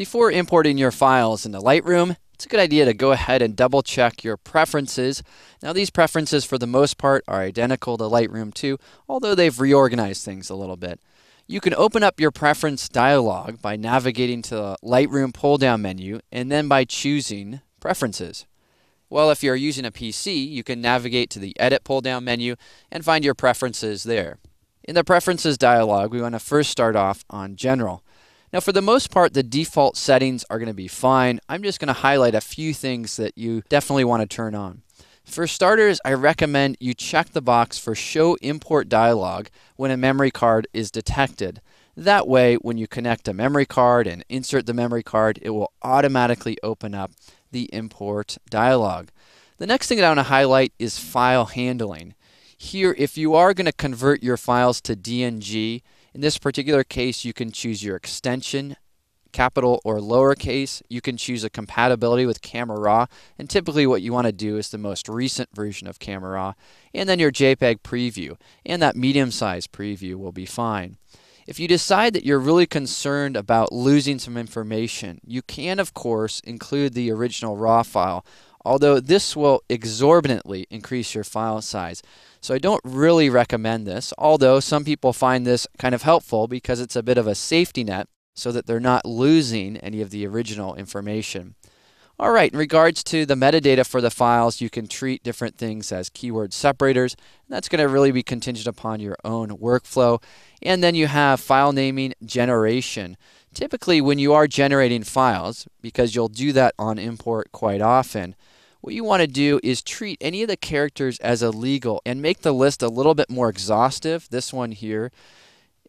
Before importing your files into Lightroom, it's a good idea to go ahead and double check your preferences. Now these preferences for the most part are identical to Lightroom 2, although they've reorganized things a little bit. You can open up your preference dialog by navigating to the Lightroom pull-down menu and then by choosing Preferences. Well, if you're using a PC, you can navigate to the Edit pull-down menu and find your preferences there. In the Preferences dialog, we want to first start off on General. Now, for the most part, the default settings are going to be fine. I'm just going to highlight a few things that you definitely want to turn on. For starters, I recommend you check the box for Show Import Dialog when a memory card is detected. That way, when you connect a memory card and insert the memory card, it will automatically open up the import dialog. The next thing that I want to highlight is file handling. Here, if you are going to convert your files to DNG, in this particular case, you can choose your extension, capital or lowercase. You can choose a compatibility with Camera Raw, and typically what you want to do is the most recent version of Camera Raw, and then your JPEG preview, and that medium-sized preview will be fine. If you decide that you're really concerned about losing some information, you can, of course, include the original RAW file, although this will exorbitantly increase your file size. So I don't really recommend this, although some people find this kind of helpful because it's a bit of a safety net so that they're not losing any of the original information. All right, in regards to the metadata for the files, you can treat different things as keyword separators. And that's going to really be contingent upon your own workflow. And then you have file naming generation. Typically, when you are generating files, because you'll do that on import quite often, what you want to do is treat any of the characters as illegal and make the list a little bit more exhaustive. This one here.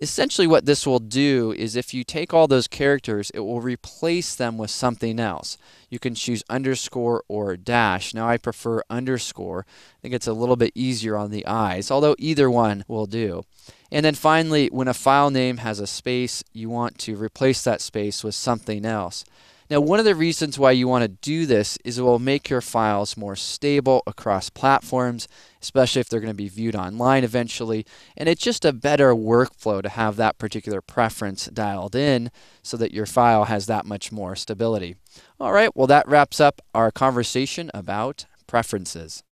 Essentially what this will do is if you take all those characters, it will replace them with something else. You can choose underscore or dash. Now I prefer underscore. I think it's a little bit easier on the eyes, although either one will do. And then finally, when a file name has a space, you want to replace that space with something else. Now, one of the reasons why you want to do this is it will make your files more stable across platforms, especially if they're going to be viewed online eventually. And it's just a better workflow to have that particular preference dialed in so that your file has that much more stability. All right, well, that wraps up our conversation about preferences.